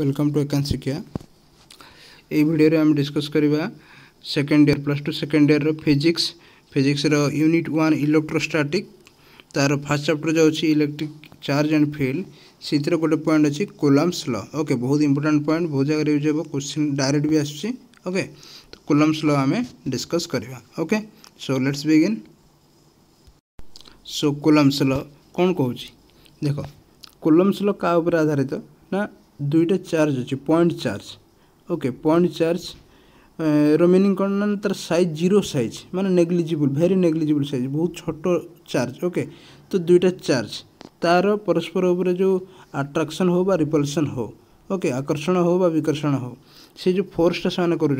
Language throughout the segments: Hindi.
ୱେଲକମ୍ ଟୁ ଏକାନ୍ତ ଶିକ୍ଷା ଏହି ଭିଡ଼ିଓରେ ଆମେ ଡିସ୍କସ୍ କରିବା second year plus two second ଇୟର୍ର ଫିଜିକ୍ସ ଫିଜିକ୍ସର ୟୁନିଟ୍ ୱାନ୍ ଇଲେକ୍ଟ୍ରୋଷ୍ଟାଟିକ୍ ତା'ର ଫାର୍ଷ୍ଟ ଚାପ୍ଟର ଯାଉଛି ଇଲେକ୍ଟ୍ରିକ୍ ଚାର୍ଜ ଆଣ୍ଡ ଫିଲ୍ଡ ସେଥିରେ ଗୋଟେ ପଏଣ୍ଟ ଅଛି କୋଲାମ୍ସ ଲ ଓକେ ବହୁତ ଇମ୍ପୋର୍ଟାଣ୍ଟ ପଏଣ୍ଟ ବହୁତ ଜାଗାରେ ୟୁଜ୍ ହେବ କୋଶ୍ଚିନ୍ ଡାଇରେକ୍ଟ ବି ଆସୁଛି ଓକେ ତ କୋଲାମ୍ସ ଲ ଆମେ ଡିସ୍କସ୍ କରିବା okay so let's begin so Coulomb's law କ'ଣ କହୁଛି ଦେଖ କୋଲମ୍ସ ଲ କାହା ଉପରେ ଆଧାରିତ ନା दुईटा चार्ज अच्छे point charge okay point charge रिनिंग कौन ना तर सैज जीरो सैज मान नेग्लीजिबुल भेरी नेग्लीजिबुल सैज बहुत छोट चार्ज ओके तो दुईटा चार्ज तार परस्पर उपर जो आट्राक्शन हो बा रिपल्सन हो ओके आकर्षण हो विकर्षण हो से जो फोर्सटा से कर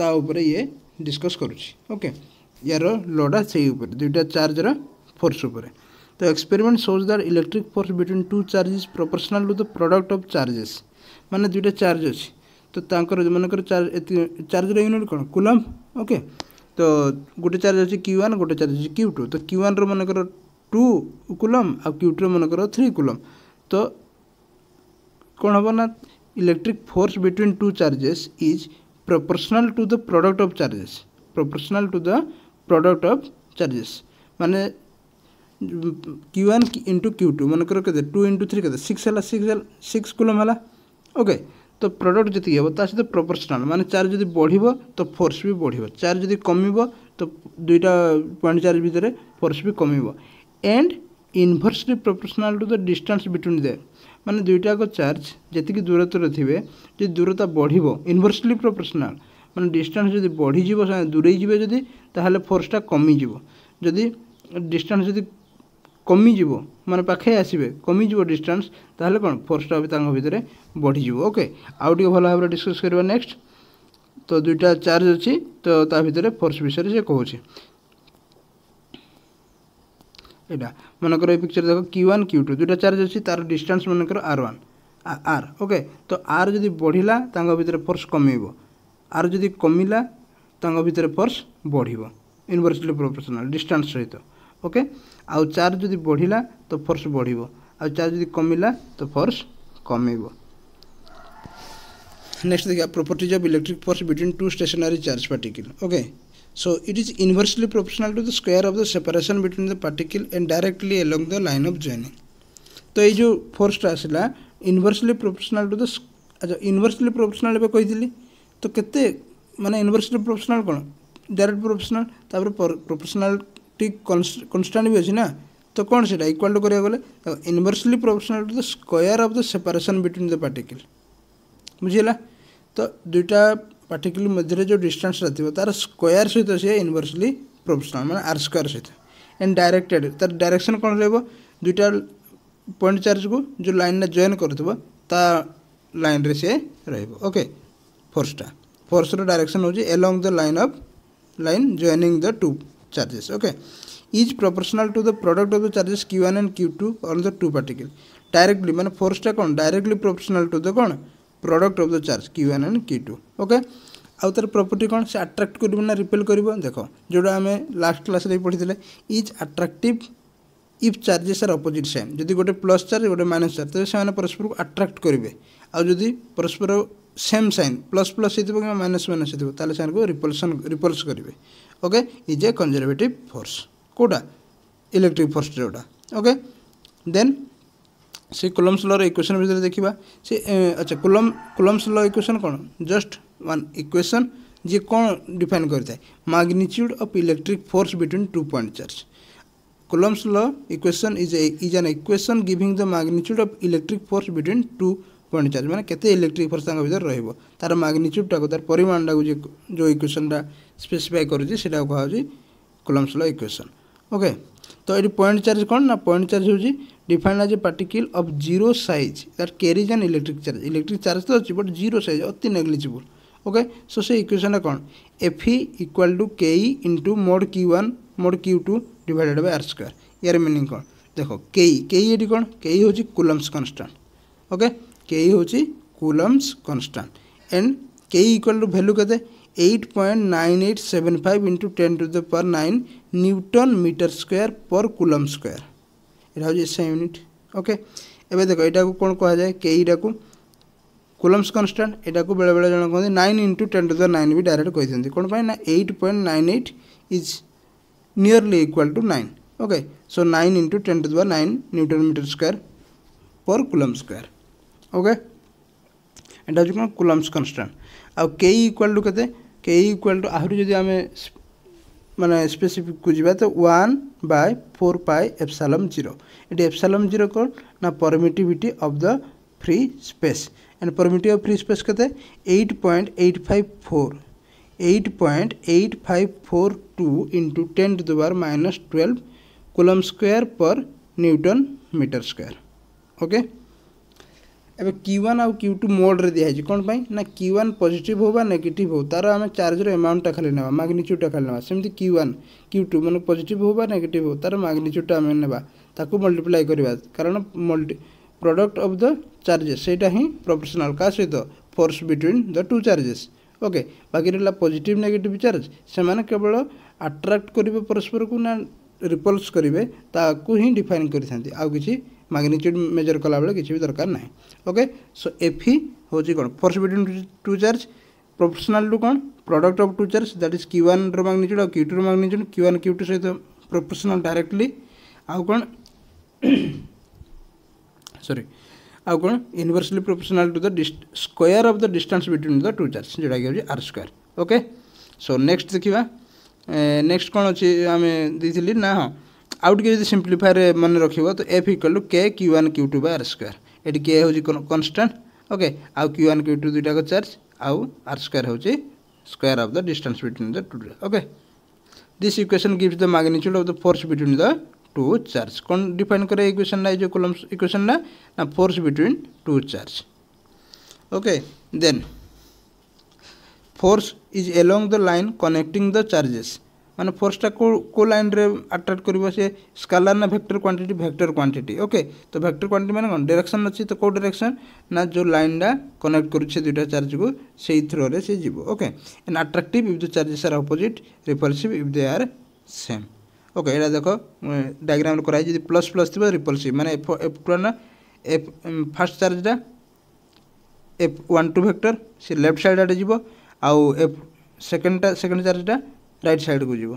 तार ये डिस्कस करके यार लड़ा से दुईटा चार्जर फोर्स उपरूर The experiment shows that electric force between two charges proportional to the product of charges. মানে দুইটা চার্জ আছে তো তাঁর যেমনকর চার্জ চার্জর ইউনিট কোণ কুলম ওকে তো গোটে চার্জ আছে কিউ ওয়ান গোটে চার্জ আছে কিউ টু তো কিউ ওয়ানর মনেকর টু কুলম আর কিউ টুর মনেকর থ্রি কুলম তো কোণ হব না electric force between two charges is proportional to the product of charges proportional to the product of charges মানে q one into q two मनकर के टू इंटू थ्री के सिक्स है सिक्स सिक्स कुलम है ओके तो प्रडक्ट जितकी हे ता सहित प्रपोर्सनाल मानते चार्ज जब बढ़ तो फोर्स भी बढ़ चार्ज जब कम तो दुईटा पॉइंट चार्ज भितर फोर्स भी कम and inversely proportional to the distance between दे मान दुईटाक चार्ज जी दूरत्व थे जो दूरता बढ़ इनभर्सली प्रपोर्सनाल मान डिस्टेंस जब दूरे जब फोर्सटा कमिज जदि डिस्टेंस কমিযোগ মানে পাখে আসবে কমিযোগ ডিষ্টান্স তাহলে কোণ ফোর্সটা বি তাঙ্ক ভিতরে বড়িযোগ ওকে আউ টিকে ভালো ভাবে ডিসকস করা নেক্সট তো দুইটা চার্জ অছি তো তা ভিতরে ফোর্স বিষয়ে সে কুচি এটা মনেকর এই পিকচার দেখো কিউ ওয়ান কিউ টু দুইটা চার্জ অছি তার ডিষ্টান্স মনেকর আর ওয়ান আর ওকে তো আর যদি বড়িলা তাঙ্ক ভিতরে ফোর্স কমিব আর যদি কমিলা তাঙ্ক ভিতরে ফোর্স বড়িব ইনভার্সলি প্রপোর্শনাল ডিষ্টান্স সহিত ওকে ଆଉ ଚାର୍ଜ ଯଦି बढ़ला तो फोर्स बढ़ ଆଉ जो ଯଦି तो फोर्स ଫୋର୍ସ नेक्स्ट देखिए properties of electric force between two stationary charge particle okay so it is inversely proportional to the square of the separation between the particle and directly along the line of joining तो ये जो फोर्सटा आसला इनभर्सली प्रोपोर्शनल टू द अच्छा इनभर्सली प्रोपोर्शनल कही तो केते माने इनभर्सली प्रोपोर्शनल कौन डायरेक्ट प्रोपोर्शनल तापर ଟି କନଷ୍ଟାଣ୍ଟ ବି ଅଛି ନା ତ କ'ଣ ସେଇଟା ଇକ୍ୱାଲ୍ ଟୁ କରିବାକୁ ଗଲେ inversely proportional to the square of the separation between the particle ବୁଝିହେଲା ତ ଦୁଇଟା ପାର୍ଟିକିଲ୍ ମଧ୍ୟରେ ଯେଉଁ ଡିଷ୍ଟାନ୍ସଟା ଥିବ ତା'ର ସ୍କୋୟାର ସହିତ ସିଏ ଇନଭର୍ସଲି ପ୍ରପୋର୍ସନାଲ୍ ମାନେ ଆର୍ ସ୍କୋୟାର ସହିତ ଏଣ୍ଡ ଡାଇରେକ୍ଟେଡ଼ ତା'ର ଡାଇରେକ୍ସନ୍ କ'ଣ ରହିବ ଦୁଇଟା ପଏଣ୍ଟ ଚାର୍ଜକୁ ଯେଉଁ ଲାଇନ୍ରେ ଜଏନ୍ କରୁଥିବ ତା ଲାଇନ୍ରେ ସିଏ ରହିବ ଓକେ ଫୋର୍ସଟା ଫୋର୍ସର ଡାଇରେକ୍ସନ୍ ହେଉଛି along the line of line joining the two charges okay is proportional to the product of the charges q1 and q2 on the two particle directly मैंने force टा कौन directly proportional to the कौन product of the charge q1 and q2 okay ଆଉ ତାର ପ୍ରପର୍ଟି କ'ଣ ସେ ଆଟ୍ରାକ୍ଟ କରିବ ନା ରିପେଲ୍ କରିବ ଦେଖ ଯେଉଁଟା ଆମେ ଲାଷ୍ଟ କ୍ଲାସ୍ରେ ପଢ଼ିଥିଲେ is attractive if charges are opposite same ଯଦି ଗୋଟେ ପ୍ଲସ୍ ଚାର୍ଜ ଗୋଟେ ମାଇନସ୍ ଚାର୍ଜ ତେବେ ସେମାନେ ପରସ୍ପରକୁ ଆଟ୍ରାକ୍ଟ କରିବେ ଆଉ ଯଦି ପରସ୍ପର ସେମ୍ ସାଇନ୍ ପ୍ଲସ୍ ପ୍ଲସ୍ ହେଇଥିବ କିମ୍ବା ମାଇନସ୍ ମାଇନସ୍ ହେଇଥିବ ତାହେଲେ ସେମାନଙ୍କୁ ରିପଲ୍ସନ୍ ରିପଲ୍ସ କରିବେ okay is a conservative force কোটা ইলেকট্রিক ফোর্সটা ওটা ওকে দেন ସେ କୁଲମ୍ସ ଲର ଇକ୍ୱେସନ୍ ଭିତରେ ଦେଖିବା ସେ ଆଚ୍ଛା କୁଲମ୍ କୁଲମ୍ସ ଲ ଇକ୍ୱେସନ୍ କ'ଣ ଜଷ୍ଟ ୱାନ୍ ଇକ୍ୱେସନ୍ ଯିଏ କ'ଣ ଡିଫାଇନ୍ କରିଥାଏ magnitude of electric force between two point charge Coulomb's law equation is is an equation giving the magnitude of electric force between two point charge মানে কেতে ইলেকট্রিক ফোর্স তাঙ্ক ভিতরে রহব তার ম্যাগনিচ্ୟୁডটাକୁ তার পরিমাণটাକୁ যে যে ইকুয়েশনটা স্পেসিফাই করুছি সেটাকে কুয়া হচ্ছে কুলমস ল ইকুয়েশন ওকে তো এটি পয়েন্ট চার্জ কোণ না পয়েন্ট চার্জ হচ্ছে defined as a particle of zero size that carries an electric charge electric charge তো অছি বট জিরো সাইজ অতি নেগলিজিবল ওকে সো সেই ইকুয়েশনটা কোণ f e equal to k e into mod q one mod q two divided by r square ইয়ার মিনিং কোণ দেখো কে ই কে ই এটি কোণ কে ই হচ্ছে কুলমস কনস্টান্ট ওকে के हूँ Coulomb's constant and k equal to value के eight point nine eight seven five into ten to the power nine newton metre square per coulomb square यहाँ हूँ एस यूनिट ओके एवं देख यहाँ कौन कहुए केईटा को कुलम्स कन्स्टाट यहाँ को बेले बेले जन कहते nine into ten to the nine भी डायरेक्ट कही दिखते कौन पाई ना eight point nine eight is nearly equal to nine okay so nine into ten to the power nine newton metre square per coulomb square okay ଏଇଟା ହେଉଛି କ'ଣ କୁଲମ୍ସ କନଷ୍ଟାଣ୍ଟ ଆଉ କେ ଇକ୍ୱାଲ୍ ଟୁ କେତେ କେ ଇକ୍ୱାଲ୍ ଟୁ ଆହୁରି ଯଦି ଆମେ ମାନେ ସ୍ପେସିଫିକ୍କୁ ଯିବା ତ ୱାନ୍ ବାଇ ଫୋର୍ ପାଇ ଏଫ୍ସାଲମ୍ ଜିରୋ ଏଠି ଏଫ୍ସାଲମ୍ ଜିରୋ କ'ଣ ନା permittivity of the free space and permittive of free space କେତେ eight point eight five four eight point eight five four two into ten to the power minus twelve coulomb square per newton metre square okay ଏବେ କ୍ୟୁ ୱାନ୍ ଆଉ କ୍ୟୁ ଟୁ ମୋଡ଼ରେ ଦିଆହେଇଛି କ'ଣ ପାଇଁ ନା କ୍ୟୁ ୱାନ୍ ପଜିଟିଭ୍ ହେଉ ବା ନେଗେଟିଭ୍ ହେଉ ତା'ର ଆମେ ଚାର୍ଜର ଆମାଉଣ୍ଟଟା ଖାଲି ନେବା ମାଗ୍ନିଚ୍ୟୁଡ଼୍ଟା ଖାଲି ନେବା ସେମିତି କ୍ୟୁ ୱାନ୍ କ୍ୟୁ ଟୁ ମାନେ ପଜିଟିଭ୍ ହେଉ ବା ନେଗେଟିଭ୍ ହେଉ ତା'ର ମାଗ୍ନିଚ୍ୟୁଡ଼୍ଟା ଆମେ ନେବା ତାକୁ ମଲ୍ଟିପ୍ଲାଏ କରିବା କାରଣ multi product of the charges ସେଇଟା ହିଁ ପ୍ରଫେସନାଲ୍ କାହା ସହିତ force between the two charges okay ବାକି ରହିଲା ପଜିଟିଭ୍ ନେଗେଟିଭ୍ ଚାର୍ଜ ସେମାନେ କେବଳ ଆଟ୍ରାକ୍ଟ କରିବେ ପରସ୍ପରକୁ ନା ରିପଲ୍ସ କରିବେ ତାକୁ ହିଁ ଡିଫାଇନ୍ କରିଥାନ୍ତି ଆଉ କିଛି मैग्नीट्यूड मेजर कला बेल कि भी दरकार ना ओके सो एफ हूँ कौन force between two charge proportional to कौन product of two charge that is q one magnitude और q two magnitude q one Q two सहित प्रोफेसनाल डायरेक्टली आउ कौन सरी आउ कौन inversely proportional to the square of the distance between the two charge जोटा कि r square okay so next देखा नेक्स्ट कौन अच्छे आम दे हाँ ଆଉ ଟିକେ ଯଦି ସିମ୍ପ୍ଲିଫାଏରେ ମନେ ରଖିବ ତ F equal to K Q one Q two by R square ଏଠି କେ ହେଉଛି କନଷ୍ଟାଣ୍ଟ ଓକେ ଆଉ କ୍ୟୁ ୱାନ୍ କ୍ୟୁ ଟୁ ଦୁଇଟାକ ଚାର୍ଜ ଆଉ ଆର୍ ସ୍କୋୟାର୍ ହେଉଛି square of the distance between the two okay this equation gives the magnitude of the force between the two charge कौन डिफाइन करे इक्वेशन ना जो कॉलम्स इक्वेशन ना ना force between two charge okay then force is along the line connecting the charges ମାନେ ଫୋର୍ସଟା କେଉଁ କେଉଁ ଲାଇନ୍ରେ ଆଟ୍ରାକ୍ଟ କରିବ ସେ ସ୍କାଲାର ନା vector quantity vector quantity okay ତ ଭେକ୍ଟର କ୍ୱାଣ୍ଟିଟି ମାନେ କ'ଣ ଡିରେକ୍ସନ୍ ଅଛି ତ କେଉଁ ଡିରେକ୍ସନ୍ ନା ଯେଉଁ ଲାଇନ୍ଟା କନେକ୍ଟ କରୁଛି ସେ ଦୁଇଟା ଚାର୍ଜକୁ ସେଇ ଥ୍ରୋରେ ସେ ଯିବ okay and attractive if the charges are opposite repulsive if they are same okay ଏଇଟା ଦେଖ ଡାଇଗ୍ରାମରେ କରାହେଇଛି ଯଦି ପ୍ଲସ୍ ପ୍ଲସ୍ ଥିବ ରିପଲ୍ସିଭ୍ ମାନେ ଏଫ୍ ଏଫ୍ ଟୁ ନା ଏଫ୍ ଫାର୍ଷ୍ଟ ଚାର୍ଜଟା ଏଫ୍ ୱାନ୍ ଟୁ ଭେକ୍ଟର ସେ ଲେଫ୍ଟ ସାଇଡ଼୍ ଆଡ଼େ ଯିବ ଆଉ ଏଫ୍ ସେକେଣ୍ଡଟା ସେକେଣ୍ଡ ଚାର୍ଜଟା রাইট সাইডକୁ ଯିବ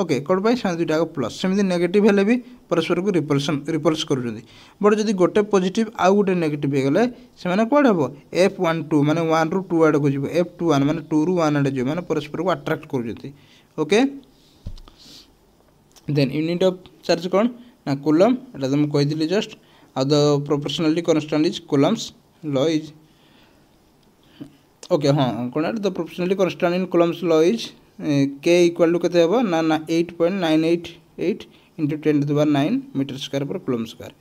ওকে কোণ পাই সে দুইটা প্লস সেমি নেগেটিভ হলে বি পরস্পরক রিপলসন রিপলস করছেন বট যদি গোটে পজিটিভ আউ গোটে নেগেটিভ হয়ে গেলে সে কুয়াড়ে হব এফ ওয়ান টু মানে ওয়ান রু টু আড়ে যাব এফ টু ওয়ান মানে টু রু ওয়ান আড়ে যাব মানে পরস্পরক আট্রাক্ট করছেন okay then unit of charge কোণ না কুলম এটা তো মুদিলি জস্ট ଆଉ the proportionality constant is Coulomb's law is okay ହଁ କ'ଣ the proportionality constant in Coulomb's law is K equal to কেতে হব না না eight point nine eight eight into ten two the power nine meter square per coulomb square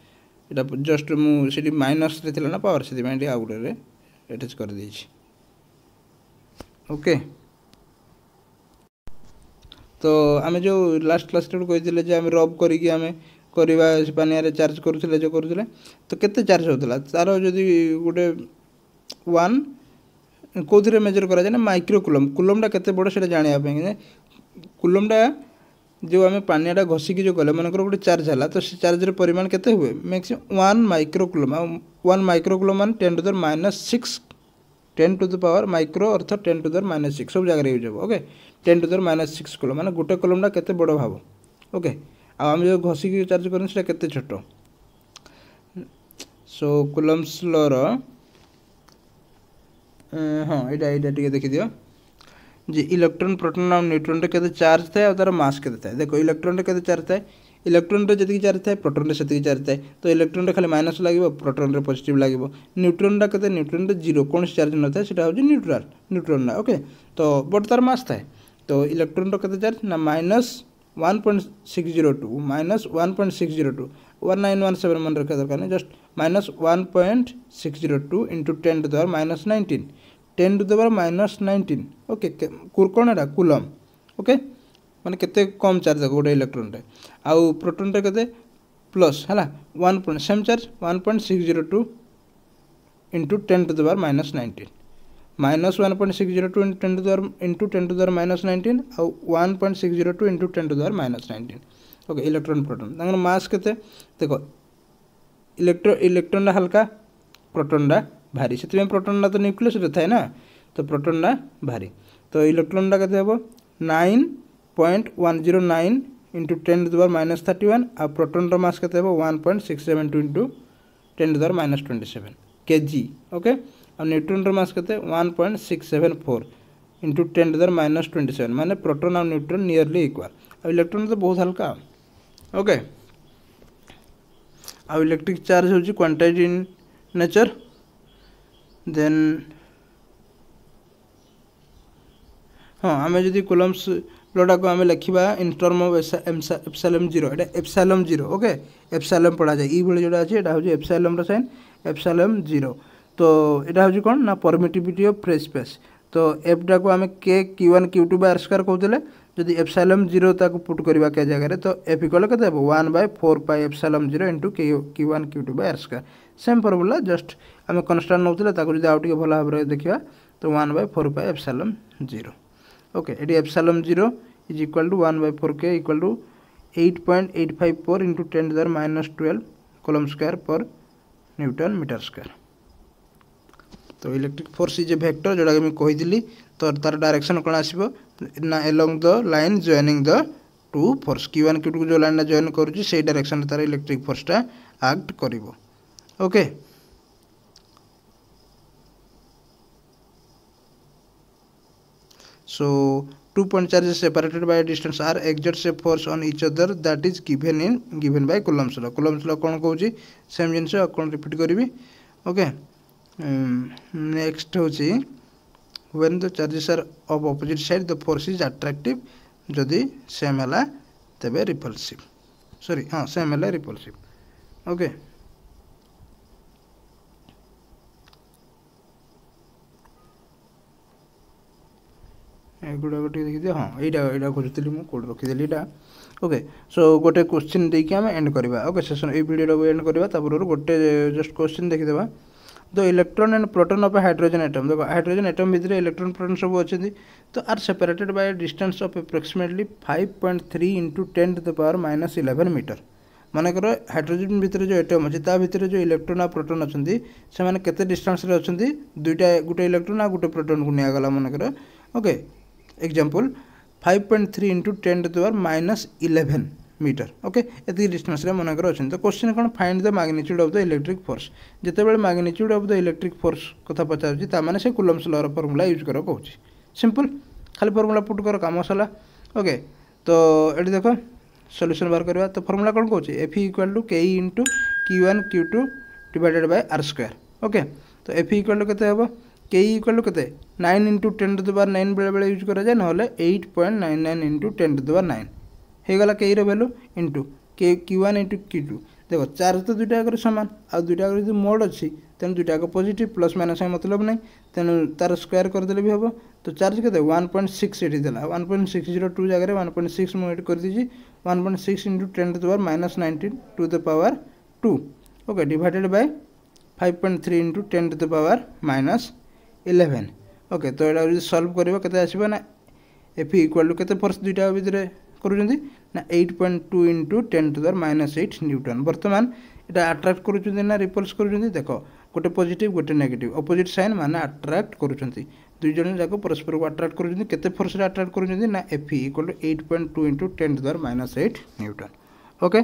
এটা জস্ট মু সেটি মাইনসরে ଥିଲା না পাওয়ার ସେଥିପାଇଁ ଏଠି ଆଉ ଗୋଟେରେ ଆଟାଚ୍ କରିଦେଇଛି ଓକେ ତ ଆମେ ଯେଉଁ ଲାଷ୍ଟ କ୍ଲାସ୍ରେ ଗୋଟେ କହିଥିଲେ ଯେ ଆମେ ରବ୍ କରିକି ଆମେ କରିବା ପାନିଆରେ ଚାର୍ଜ କରୁଥିଲେ ଯେଉଁ କରୁଥିଲେ ତ କେତେ ଚାର୍ଜ ହେଉଥିଲା ତା'ର ଯଦି ଗୋଟେ ୱାନ୍ କେଉଁଥିରେ ମେଜର୍ କରାଯାଏ ନା ମାଇକ୍ରୋକୁଲମ୍ କୁଲମ୍ଟା କେତେ ବଡ଼ ସେଇଟା ଜାଣିବା ପାଇଁ କୁଲମ୍ଟା ଯେଉଁ ଆମେ ପାନିଆଟା ଘଷିକି ଯେଉଁ କଲେ ମନେକର ଗୋଟେ ଚାର୍ଜ ହେଲା ତ ସେ ଚାର୍ଜର ପରିମାଣ କେତେ ହୁଏ ମ୍ୟାକ୍ସିମମ୍ ୱାନ୍ ମାଇକ୍ରୋକୁଲମ୍ ଆଉ ୱାନ୍ ମାଇକ୍ରୋକୁଲମ୍ ମାନେ ten to the power minus six ten to the power micro অর্থাৎ ten to the power minus six সব জায়গায় ইউজ হব okay ten to the power minus six coulomb মানে গোটে কলমটা কেতে বড় ভাব ওকে আর আমি যে ঘষিকি চার্জ করেন সেটা কেতে ছোট সো কুলমস লর हाँ ये यहाँ टे देखिदि जे इलेक्ट्रोन प्रोटोन न्यूट्रोन के चार्ज थाए तार मस्क थाए देखो इलेक्ट्रोन के चार्ज थाए इलेक्ट्रोन जी चार्ज थाए प्रोटोन से चार्ज थाए तो इलेक्ट्रोन खाली माइनस लगे प्रोटोन पजिट लगे न्यूट्रोन केूट्रोन जीरो कौन से चार्ज ना सीटा हूँ न्यूट्राल न्यूट्रोन ओके तो बट तार मस थाए तो इलेक्ट्रोन रेजे चार्ज ना minus one point six zero two minus one point six zero two one nine one seven मन रखा दरकार just minus one point six zero two into ten to the power minus nineteen ten to the power minus nineteen okay कौन एटा कुलम ओके मैंने के कम चार्ज है गोटे इलेक्ट्रोन आउ प्रोटोन रे के प्लस है one point same charge one point six zero two into ten to the power minus nineteen minus one point six zero two into ten to the power into ten to the power minus nineteen आउ one point six zero two into ten to the power minus nineteen okay electron proton mass के देखो इलेक्ट्रो इलेक्ट्रोनटा हाल्का प्रोटोनटा भारी से प्रोटोनटा तो न्यूक्लियस थाए ना तो प्रोटोनटा भारी तो इलेक्ट्रोनटा कैसे हम nine point one zero nine into ten to the power minus thirty one आ प्रोटोन रस कैसे हम one point six seven two into ten to the power minus twenty seven K G okay neutron रस के कैसे one point six seven four into ten to the power minus twenty seven मैंने प्रोटोन आउ न्यूट्रोन नियरली इक्वाल इलेक्ट्रोन तो बहुत हल्का ओके ଆଉ ଇଲେକ୍ଟ୍ରିକ୍ ଚାର୍ଜ ହେଉଛି କ୍ୱାଣ୍ଟାଇଜ୍ ଇନ୍ ନେଚର୍ ଦେନ୍ ହଁ ଆମେ ଯଦି କୁଲମ୍ସ ଲଟାକୁ ଆମେ ଲେଖିବା in term of epsilon zero ଏଇଟା ଏପ୍ସାଲମ୍ ଜିରୋ ଓକେ ଏପ୍ସାଲମ୍ ପଢ଼ାଯାଏ ଏଇଭଳି ଯେଉଁଟା ଅଛି ଏଇଟା ହେଉଛି ଏପ୍ସାଲମ୍ର ସାଇନ୍ ଏପ୍ସାଲମ୍ ଜିରୋ ତ ଏଇଟା ହେଉଛି କ'ଣ ନା ପରମିଟିଭିଟି ଅଫ୍ ଫ୍ରି ସ୍ପେସ୍ ତ ଏଫ୍ଟାକୁ ଆମେ K Q one Q two by R square କହୁଥିଲେ जदि एफसालम जीरो पुट करवा क्या जगह तो एफ एफिकल के one by four pi epsilon zero into Q one Q two by R square same formula just आम कनस्टाट नौले जब आउटे भल भाव देखा तो one by four pi epsilon zero okay ये epsilon zero is equal to one by four K equal to eight point eight five four into ten the power minus twelve coulomb square per newton metre square तो electric force is a vector जोटा कि तो तार डायरेक्शन कौन आस along the line joining the two force की ओन क्यू टू जो लाइन जयन करुच्छे डायरेक्शन तार इलेक्ट्रिक फोर्सटा आक्ट करके so two point charge separated by distance R exert से force on each other that is given in given by Coulomb's law Coulomb's law कौन कौन सेम जिन कौन रिपीट करी ओके नेक्स्ट okay. um, हूँ when the charges are of opposite side the force is attractive जदि सेम है तेज रिपल्सिव सरी हाँ सेम है रिपल्सिव ओके एगुड़ा देखिए हाँ यहाँ यहाँ मुझे कौट रखीदी यहाँ ओके सो गोटे क्वेश्चन देखिए आम एंड करवा ओके सेसन ये भिडियो एंड करवा गोटे जस्ट क्वेश्चन देखीदे the electron and proton of a hydrogen atom ଦେଖ ହାଇଡ୍ରୋଜେନ୍ ଆଇଟମ୍ ଭିତରେ ଇଲେକ୍ଟ୍ରନ୍ ପ୍ରୋଟନ୍ ସବୁ ଅଛନ୍ତି ତ are separated by distance of approximately five point three into ten to the power minus eleven meter ମନେକର ହାଇଡ୍ରୋଜେନ୍ ଭିତରେ ଯେଉଁ ଆଇଟମ୍ ଅଛି ତା ଭିତରେ ଯେଉଁ ଇଲେକ୍ଟ୍ରୋନ୍ ଆଉ ପ୍ରୋଟନ୍ ଅଛନ୍ତି ସେମାନେ କେତେ ଡିଷ୍ଟାନ୍ସରେ ଅଛନ୍ତି ଦୁଇଟା ଗୋଟେ ଇଲେକ୍ଟ୍ରୋନ୍ ଆଉ ଗୋଟେ ପ୍ରୋଟନ୍କୁ ନିଆଗଲା ମନେକର okay example five point three into ten to the power minus eleven meter okay એથી ડિસ્ટન્સરે મનેકર અછન તો ક્વેશ્ચન કોણ find the magnitude of the electric force જેતેબેળે magnitude of the electric force કથા પચારુଛି ତା ମାନେ ସେ କୁଲମ୍ସ ଲର ଫର୍ମୁଲା ୟୁଜ୍ କର କହୁଛି ସିମ୍ପଲ୍ ଖାଲି ଫର୍ମୁଲା ପୁଟ୍ କର କାମ ସରିଲା ଓକେ ତ ଏଠି ଦେଖ ସଲ୍ୟୁସନ୍ ବାହାର କରିବା ତ ଫର୍ମୁଲା କ'ଣ କହୁଛି F equal to K into Q one Q two divided by R square okay ତ ଏଫ୍ ଇକ୍ୱାଲ୍ ଟୁ କେତେ ହେବ কে ইকুয়াল কেতে nine into ten to the power nine বেড়ে বেড়ে ইউজ করা যায় নহলে eight point nine nine into ten to the power nine ହେଇଗଲା କେଇର value into K Q one into Q two দেখো চার্জ তো দুইটা আগরে সমান আর দুইটা আগরে যদি মোড অছি তেমন দুইটা আগ পজিটিভ প্লস মাইনাস মতলব নাই তেমন তার স্কোয়ার করেদেলে বি হব তো চার্জ কেতে ওয়ান পয়েন্ট সিক্স এটি দেলা one point six zero two জায়গায় ওয়ান পয়েন্ট সিক্স মু এটি করেদিছি one point six into ten to power minus nineteen to the power two okay divided by five point three into ten to the power minus eleven okay তো এটা যদি সলভ করব কেতে আসবে না এফ ইকুয়াল টু কেতে পরসেন্ট দুইটা ভিতরে କରୁଛନ୍ତି ନା eight point two into ten to the power minus eight newton ବର୍ତ୍ତମାନ এটা আট্রাক্ট করুଛନ୍ତି না রিপলস করুଛନ୍ତି দেখো গোটে পজিটিভ গোটে নেগেটিভ অপোজিট সাইন মানে আট্রাক্ট করুଛନ୍ତି দুই জন যাক পরস্পরক আট্রাক্ট করুଛନ୍ତି কেতে ফোর্সরে আট্রাক্ট করুଛନ୍ତି না F equal to eight point two into ten to the power minus eight newton okay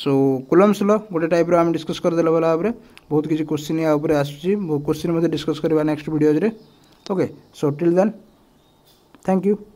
so Coulomb's law গোটে টাইপ্র আমি ডিসকস করেদেলে ভালো ভাবে বহুত কিছু কোশ্চিন ইয়া উপরে আসুচি কোশ্চিন মধ্যে ডিসকস করা নেক্সট ভিডিওজরে okay so till then thank you